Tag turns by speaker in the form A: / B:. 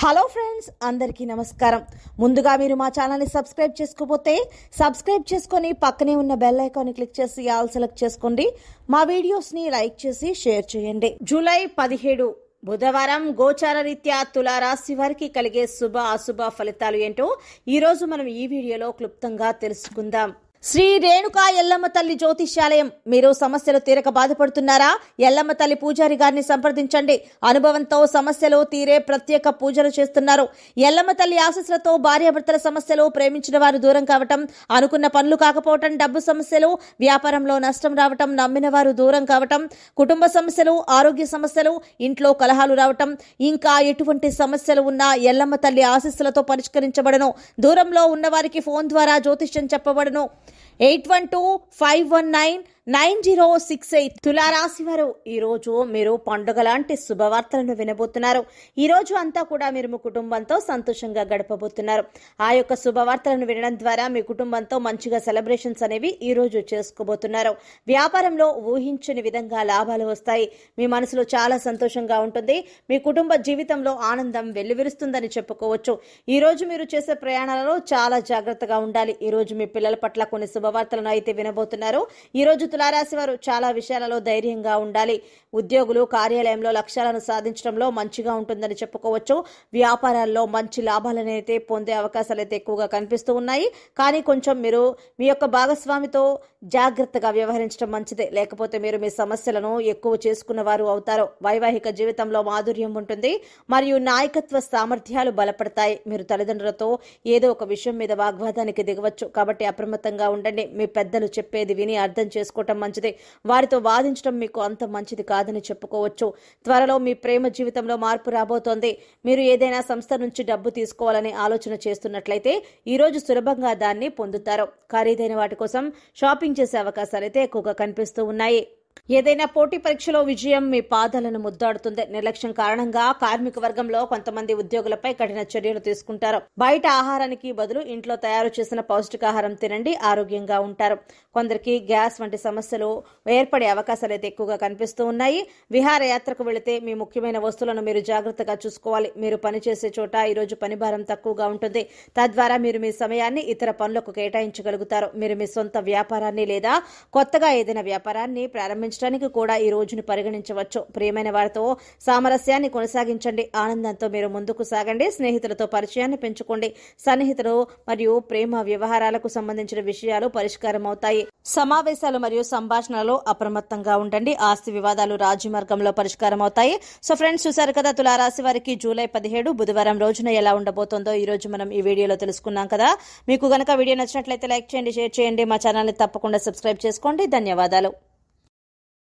A: Hello friends అందరికీ నమస్కారం ముందుగా మీరు మా ఛానల్ని సబ్స్క్రైబ్ చేసుకోపోతే సబ్స్క్రైబ్ చేసుకొని పక్కనే ఉన్న బెల్ ఐకాన్ని క్లిక్ చేసి ఆల్ సెలెక్ట్ చేసుకోండి మా వీడియోస్ని లైక్ చేసి షేర్ చేయండి జూలై పదిహేడు బుధవారం గోచార రీత్యా తులారాశి వారికి కలిగే శుభ అశుభ ఫలితాలు ఏంటో ఈరోజు మనం ఈ వీడియోలో క్లుప్తంగా తెలుసుకుందాం శ్రీ రేణుకా ఎల్లమ్మ తల్లి జ్యోతిష్యాలయం మీరు సమస్యలు తీరక బాధపడుతున్నారా ఎల్లమ్మ తల్లి పూజారి గారిని సంప్రదించండి అనుభవంతో సమస్యలు తీరే ప్రత్యేక పూజలు చేస్తున్నారు ఎల్లమ్మ తల్లి ఆశస్సులతో భార్యాభర్తల సమస్యలు ప్రేమించిన వారు దూరం కావటం అనుకున్న పనులు కాకపోవటం డబ్బు సమస్యలు వ్యాపారంలో నష్టం రావటం నమ్మిన వారు దూరం కావటం కుటుంబ సమస్యలు ఆరోగ్య సమస్యలు ఇంట్లో కలహాలు రావటం ఇంకా ఎటువంటి సమస్యలు ఉన్నా ఎల్లమ్మ తల్లి ఆశస్సులతో పరిష్కరించబడను దూరంలో ఉన్నవారికి ఫోన్ ద్వారా జ్యోతిష్యం చెప్పబడను Eight one two five one nine. Nine zero six eight తులారాశి వారు ఈరోజు మీరు పండుగ లాంటి శుభవార్తలను వినబోతున్నారు ఈరోజు అంతా కూడా మీరు మీ కుటుంబంతో సంతోషంగా గడపబోతున్నారు ఆ యొక్క శుభవార్తలను వినడం ద్వారా మీ కుటుంబంతో మంచిగా సెలబ్రేషన్స్ అనేవి ఈరోజు చేసుకోబోతున్నారు వ్యాపారంలో ఊహించని విధంగా లాభాలు వస్తాయి మీ మనసులో చాలా సంతోషంగా ఉంటుంది మీ కుటుంబ జీవితంలో ఆనందం వెల్లువిరుస్తుందని చెప్పుకోవచ్చు ఈరోజు మీరు చేసే ప్రయాణాలలో చాలా జాగ్రత్తగా ఉండాలి ఈరోజు మీ పిల్లల పట్ల కొన్ని శుభవార్తలను అయితే వినబోతున్నారు ఈరోజు తులారాశి వారు చాలా విషయాలలో ధైర్యంగా ఉండాలి ఉద్యోగులు కార్యాలయంలో లక్ష్యాలను సాధించడంలో మంచిగా ఉంటుందని చెప్పుకోవచ్చు వ్యాపారాల్లో మంచి లాభాలనైతే పొందే అవకాశాలు అయితే ఎక్కువగా కనిపిస్తూ ఉన్నాయి కానీ కొంచెం మీరు మీ యొక్క భాగస్వామితో జాగ్రత్తగా వ్యవహరించడం మంచిదే లేకపోతే మీరు మీ సమస్యలను ఎక్కువ చేసుకున్న వారు అవుతారు వైవాహిక జీవితంలో మాధుర్యం ఉంటుంది మరియు నాయకత్వ సామర్థ్యాలు బలపడతాయి మీరు తల్లిదండ్రులతో ఏదో ఒక విషయం మీద వాగ్వాదానికి దిగవచ్చు కాబట్టి అప్రమత్తంగా ఉండండి మీ పెద్దలు చెప్పేది విని అర్థం చేసుకోవడం చేసుకోవటం మంచిది వారితో వాదించడం మీకు అంత మంచిది కాదని చెప్పుకోవచ్చు త్వరలో మీ ప్రేమ జీవితంలో మార్పు రాబోతోంది మీరు ఏదైనా సంస్థ నుంచి డబ్బు తీసుకోవాలని ఆలోచన చేస్తున్నట్లయితే ఈరోజు సులభంగా దాన్ని పొందుతారు ఖరీదైన వాటి కోసం షాపింగ్ చేసే అవకాశాలైతే ఎక్కువగా కనిపిస్తూ ఉన్నాయి ఏదైనా పోటీ పరీక్షలో విజయం మీ పాదాలను ముద్దాడుతుంది నిర్లక్ష్యం కారణంగా కార్మిక వర్గంలో కొంతమంది ఉద్యోగులపై కఠిన చర్యలు తీసుకుంటారు బయట ఆహారానికి బదులు ఇంట్లో తయారు చేసిన పౌష్టికాహారం తినండి ఆరోగ్యంగా ఉంటారు కొందరికి గ్యాస్ వంటి సమస్యలు ఏర్పడే అవకాశాలు అయితే ఎక్కువగా కనిపిస్తూ ఉన్నాయి విహారయాత్రకు వెళితే మీ ముఖ్యమైన వస్తువులను మీరు జాగ్రత్తగా చూసుకోవాలి మీరు పనిచేసే చోట ఈరోజు పని భారం తక్కువగా ఉంటుంది తద్వారా మీరు మీ సమయాన్ని ఇతర పనులకు కేటాయించగలుగుతారు మీరు మీ సొంత వ్యాపారాన్ని లేదా కొత్తగా ఏదైనా వ్యాపారాన్ని ప్రారంభించారు ప్రారంభించడానికి కూడా ఈ రోజును పరిగణించవచ్చు ప్రియమైన వారితో సామరస్యాన్ని కొనసాగించండి ఆనందంతో మీరు ముందుకు సాగండి స్నేహితులతో పరిచయాన్ని పెంచుకోండి సన్నిహితులు మరియు ప్రేమ వ్యవహారాలకు సంబంధించిన విషయాలు పరిష్కారం అవుతాయి సమావేశాలు మరియు సంభాషణలో అప్రమత్తంగా ఉండండి ఆస్తి వివాదాలు రాజీ మార్గంలో పరిష్కారం అవుతాయి సో ఫ్రెండ్స్ చూశారు కదా తులారాశి వారికి జూలై పదిహేడు బుధవారం రోజున ఎలా ఉండబోతుందో ఈ రోజు మనం ఈ వీడియోలో తెలుసుకున్నాం కదా మీకు గనక వీడియో నచ్చినట్లయితే లైక్ చేయండి షేర్ చేయండి మా ఛానల్ని తప్పకుండా సబ్స్క్రైబ్ చేసుకోండి ధన్యవాదాలు